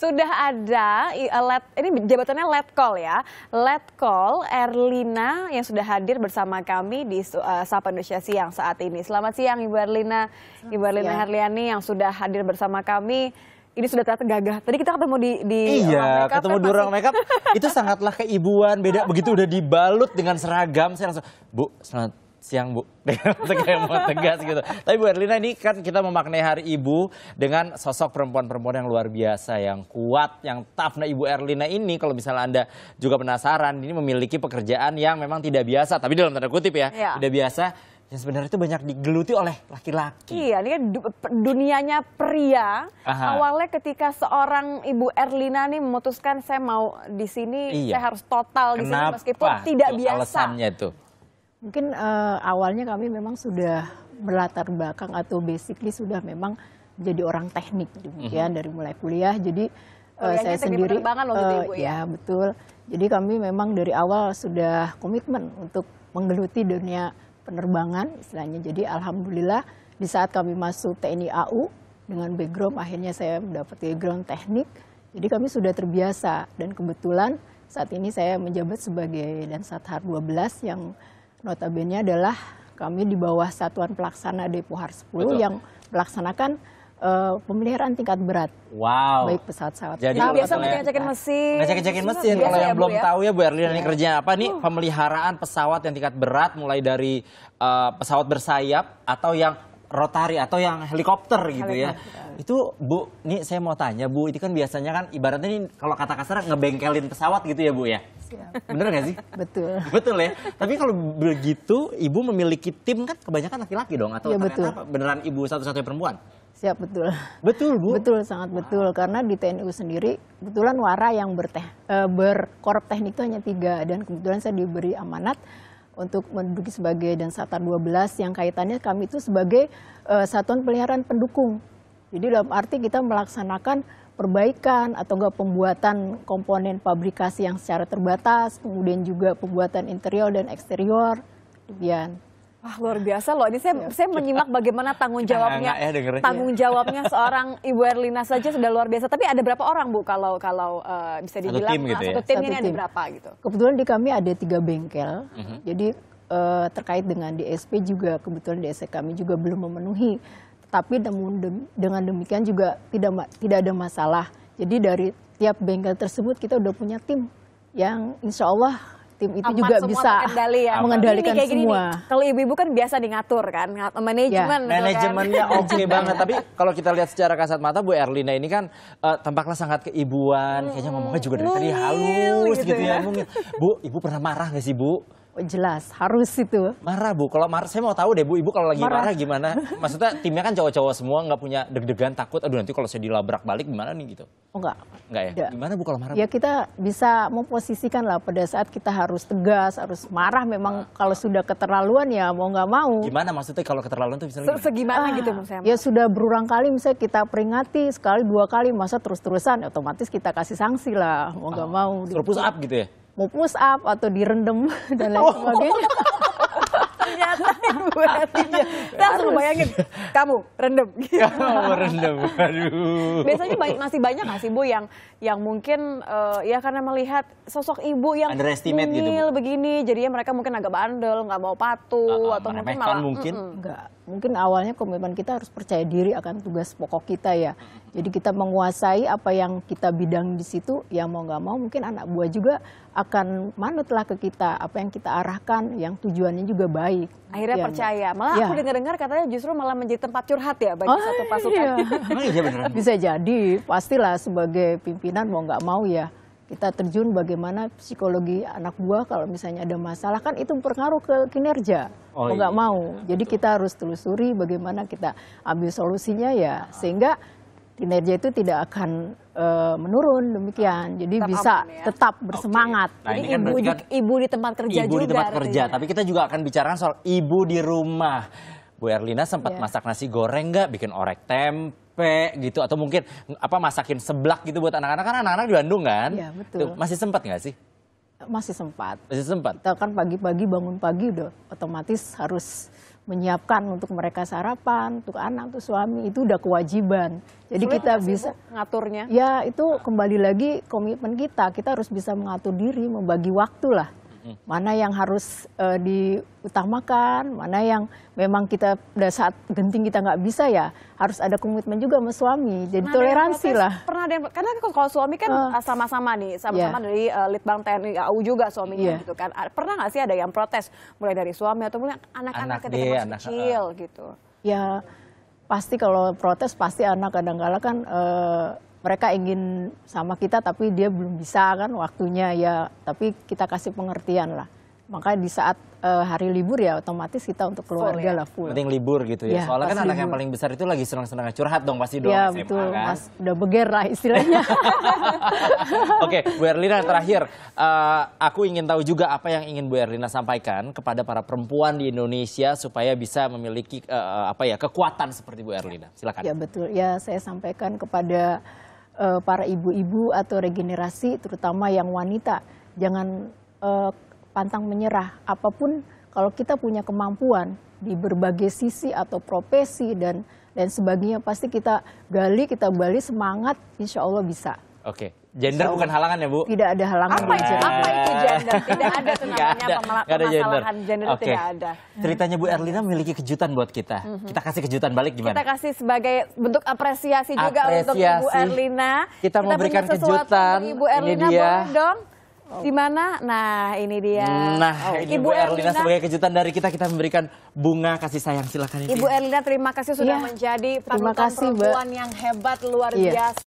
Sudah ada eh, let, ini jabatannya letkol ya. Letkol Erlina yang sudah hadir bersama kami di uh, Sapa Indonesia Siang saat ini. Selamat siang Ibu Erlina. Selamat Ibu Erlina Herliani yang sudah hadir bersama kami ini sudah terlihat gagah. Tadi kita ketemu di, di iya, makeup, ketemu kan di orang makeup itu sangatlah keibuan, beda begitu udah dibalut dengan seragam. Saya langsung, Bu, selamat siang Bu. Dengan mau tegas gitu. Tapi Bu Erlina ini kan kita memaknai hari Ibu dengan sosok perempuan-perempuan yang luar biasa, yang kuat, yang tough. Nah Ibu Erlina ini kalau misalnya Anda juga penasaran, ini memiliki pekerjaan yang memang tidak biasa. Tapi dalam tanda kutip ya, ya. tidak biasa yang sebenarnya itu banyak digeluti oleh laki-laki. Iya, ini kan dunianya pria. Aha. Awalnya ketika seorang Ibu Erlina nih memutuskan saya mau di sini, iya. saya harus total Kenapa? di sini meskipun tidak itu biasa. Alasannya itu. Mungkin uh, awalnya kami memang sudah berlatar belakang atau basically sudah memang jadi orang teknik demikian mm -hmm. dari mulai kuliah. Jadi uh, saya sendiri loh, gitu, ya, uh, ya? betul. Jadi kami memang dari awal sudah komitmen untuk menggeluti dunia penerbangan istilahnya. Jadi alhamdulillah di saat kami masuk TNI AU dengan background akhirnya saya mendapat background teknik. Jadi kami sudah terbiasa dan kebetulan saat ini saya menjabat sebagai Dansat Har 12 yang notabene adalah kami di bawah Satuan Pelaksana Depohar 10 Betul. yang melaksanakan uh, pemeliharaan tingkat berat. Wow. Baik pesawat-pesawat. Jadi nah, biasa ya. ngecek-ngecekin nah, mesin. Ngecek-ngecekin mesin. Iya, Kalau iya, yang belum ya? tahu ya Bu Erlina ya. ini iya. kerja apa nih? Uh. Pemeliharaan pesawat yang tingkat berat mulai dari uh, pesawat bersayap atau yang Rotari atau yang helikopter gitu ya. helikopter. ya. Itu Bu, ini saya mau tanya Bu, itu kan biasanya kan ibaratnya ini kalau kata kasar ngebengkelin pesawat gitu ya Bu ya. Bener gak sih? Betul. Betul ya. Tapi kalau begitu ibu memiliki tim kan kebanyakan laki-laki dong atau ya, betul. Apa, beneran ibu satu-satunya perempuan? Siap betul. Betul bu. Betul sangat wow. betul karena di TNU sendiri kebetulan Wara yang berteh eh, berkorp teknik itu hanya tiga dan kebetulan saya diberi amanat untuk menduduki sebagai dan Satar 12 yang kaitannya kami itu sebagai uh, satuan peliharaan pendukung. Jadi dalam arti kita melaksanakan perbaikan atau enggak pembuatan komponen pabrikasi yang secara terbatas, kemudian juga pembuatan interior dan eksterior, demikian. Wah luar biasa loh. Ini saya ya. saya menyimak bagaimana tanggung jawabnya nah, ya, tanggung iya. jawabnya seorang Ibu Erlina saja sudah luar biasa. Tapi ada berapa orang Bu kalau kalau uh, bisa dibilang satu tim, gitu ya? tim satu ini tim. ada berapa gitu? Kebetulan di kami ada tiga bengkel. Mm -hmm. Jadi uh, terkait dengan DSP juga kebetulan DSP kami juga belum memenuhi. Tapi namun dengan demikian juga tidak tidak ada masalah. Jadi dari tiap bengkel tersebut kita udah punya tim yang insya Allah tim itu Aman juga bisa mengendali ya. mengendalikan ini semua. kalau ibu-ibu kan biasa diatur kan, manajemen. Ya. Gitu kan. Manajemennya kan. oke banget, tapi kalau kita lihat secara kasat mata Bu Erlina ini kan uh, tampaklah sangat keibuan, kayaknya ngomongnya juga dari tadi hmm. halus gitu, gitu ya. Gitu ya. Bu, ibu pernah marah gak sih Bu? jelas harus itu. Marah bu, kalau marah saya mau tahu deh bu, ibu kalau lagi marah, marah gimana? Maksudnya timnya kan cowok-cowok semua nggak punya deg-degan takut, aduh nanti kalau saya dilabrak balik gimana nih gitu? Oh enggak. Enggak ya? Enggak. Gimana bu kalau marah? Ya bu? kita bisa memposisikan lah pada saat kita harus tegas, harus marah memang nah, kalau sudah keterlaluan ya mau nggak mau. Gimana maksudnya kalau keterlaluan tuh bisa Se Segimana ah, gitu misalnya? Ya sudah berulang kali misalnya kita peringati sekali dua kali masa terus-terusan otomatis kita kasih sanksi lah mau nggak oh, mau. Terus up gitu ya? mau push up atau direndam dan lain oh. sebagainya. Iya, harus bayangin kamu rendem kamu ya, rendem aduh biasanya banyak, masih banyak nggak sih bu yang yang mungkin uh, ya karena melihat sosok ibu yang underestimate gitu begini jadinya mereka mungkin agak bandel nggak mau patuh uh, uh, atau mungkin malah mungkin mm -mm. Enggak. mungkin awalnya komitmen kita harus percaya diri akan tugas pokok kita ya jadi kita menguasai apa yang kita bidang di situ ya mau nggak mau mungkin anak buah juga akan manutlah ke kita apa yang kita arahkan yang tujuannya juga baik Akhirnya ya, percaya. Malah ya. aku iya. dengar-dengar katanya justru malah menjadi tempat curhat ya bagi oh, satu iya. pasukan. Iya. Bisa jadi, pastilah sebagai pimpinan mau nggak mau ya kita terjun bagaimana psikologi anak buah kalau misalnya ada masalah kan itu berpengaruh ke kinerja oh, mau nggak iya. mau jadi kita harus telusuri bagaimana kita ambil solusinya ya sehingga kinerja itu tidak akan uh, menurun demikian. Jadi tetap bisa ya. tetap bersemangat. Okay. Nah, Jadi kan ibu, kan, di, ibu di tempat kerja ibu juga. Ibu di tempat artinya. tapi kita juga akan bicara soal ibu di rumah. Bu Erlina sempat yeah. masak nasi goreng nggak, bikin orek tempe gitu atau mungkin apa masakin seblak gitu buat anak-anak kan anak-anak di Bandung kan? Iya, betul. Tuh, masih sempat nggak sih? Masih sempat. Masih sempat. Kita kan pagi-pagi bangun pagi udah otomatis harus menyiapkan untuk mereka sarapan, untuk anak, untuk suami itu udah kewajiban. Jadi Sulit kita bisa mengaturnya. ngaturnya. Ya, itu kembali lagi komitmen kita. Kita harus bisa mengatur diri, membagi waktu lah mana yang harus uh, diutamakan, mana yang memang kita pada saat genting kita nggak bisa ya, harus ada komitmen juga sama suami. Jadi toleransi protes, lah. Pernah ada karena kalau suami kan eh. Eh, sama-sama uh, nih, sama-sama yeah. dari uh, Litbang TNI AU juga suaminya yeah. gitu kan. Pernah nggak sih ada yang protes mulai dari suami atau mulai anak-anak ketika iya, masih kecil uh, gitu? Ya pasti kalau protes pasti anak kadang-kala kan uh, mereka ingin sama kita tapi dia belum bisa kan waktunya ya tapi kita kasih pengertian lah maka di saat uh, hari libur ya otomatis kita untuk keluarga full, ya? lah full. Penting libur gitu ya. ya Soalnya kan anak yang paling besar itu lagi senang-senang curhat dong pasti dong ya, SMA betul. kan. Mas, udah beger lah istilahnya. Oke, Bu Erlina terakhir. Uh, aku ingin tahu juga apa yang ingin Bu Erlina sampaikan kepada para perempuan di Indonesia supaya bisa memiliki uh, apa ya kekuatan seperti Bu Erlina. Silakan. Ya betul. Ya saya sampaikan kepada uh, para ibu-ibu atau regenerasi terutama yang wanita jangan uh, pantang menyerah apapun kalau kita punya kemampuan di berbagai sisi atau profesi dan dan sebagainya pasti kita gali kita balik semangat insya Allah bisa. Oke. Okay. Gender so, bukan halangan ya, Bu? Tidak ada halangan. Apa itu, nah. apa itu gender? Tidak ada tuh namanya ada, ada gender. gender okay. tidak ada. Ceritanya Bu Erlina memiliki kejutan buat kita. Mm -hmm. Kita kasih kejutan balik gimana? Kita kasih sebagai bentuk apresiasi, apresiasi. juga untuk Bu Erlina. Kita, kita mau berikan kejutan. Ibu Erlina Ini dia. boleh dong? Di mana? Nah, ini dia. Nah, oh. ini Ibu, Erlina, Erlina sebagai kejutan dari kita kita memberikan bunga kasih sayang silakan ini. Ibu Erlina terima kasih sudah ya. menjadi panutan perempuan yang hebat luar ya. biasa.